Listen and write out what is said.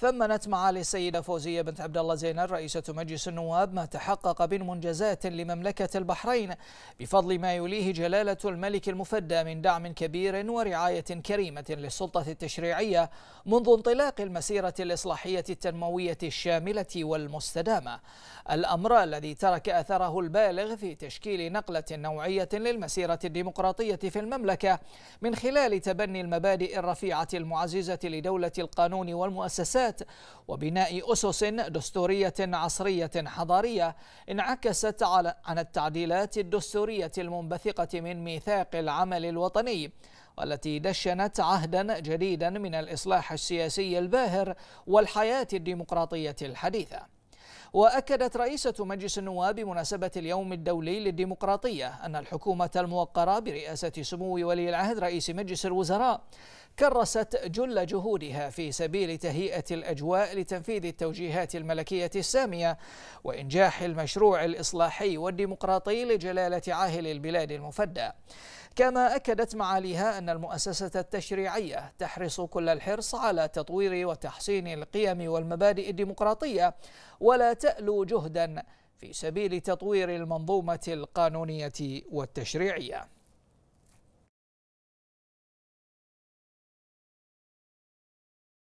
ثمنت معالي السيدة فوزية بنت عبد الله زينب رئيسة مجلس النواب ما تحقق من منجزات لمملكة البحرين بفضل ما يوليه جلالة الملك المفدى من دعم كبير ورعاية كريمة للسلطة التشريعية منذ انطلاق المسيرة الإصلاحية التنموية الشاملة والمستدامة الأمر الذي ترك أثره البالغ في تشكيل نقلة نوعية للمسيرة الديمقراطية في المملكة من خلال تبني المبادئ الرفيعة المعززة لدولة القانون والمؤسسات السياسات وبناء أسس دستورية عصرية حضارية انعكست على عن التعديلات الدستورية المنبثقة من ميثاق العمل الوطني والتي دشنت عهدا جديدا من الإصلاح السياسي الباهر والحياة الديمقراطية الحديثة وأكدت رئيسة مجلس النواب بمناسبة اليوم الدولي للديمقراطية أن الحكومة الموقرة برئاسة سمو ولي العهد رئيس مجلس الوزراء كرست جل جهودها في سبيل تهيئة الأجواء لتنفيذ التوجيهات الملكية السامية وإنجاح المشروع الإصلاحي والديمقراطي لجلالة عاهل البلاد المفدى كما أكدت معاليها أن المؤسسة التشريعية تحرص كل الحرص على تطوير وتحسين القيم والمبادئ الديمقراطية ولا تألو جهدا في سبيل تطوير المنظومة القانونية والتشريعية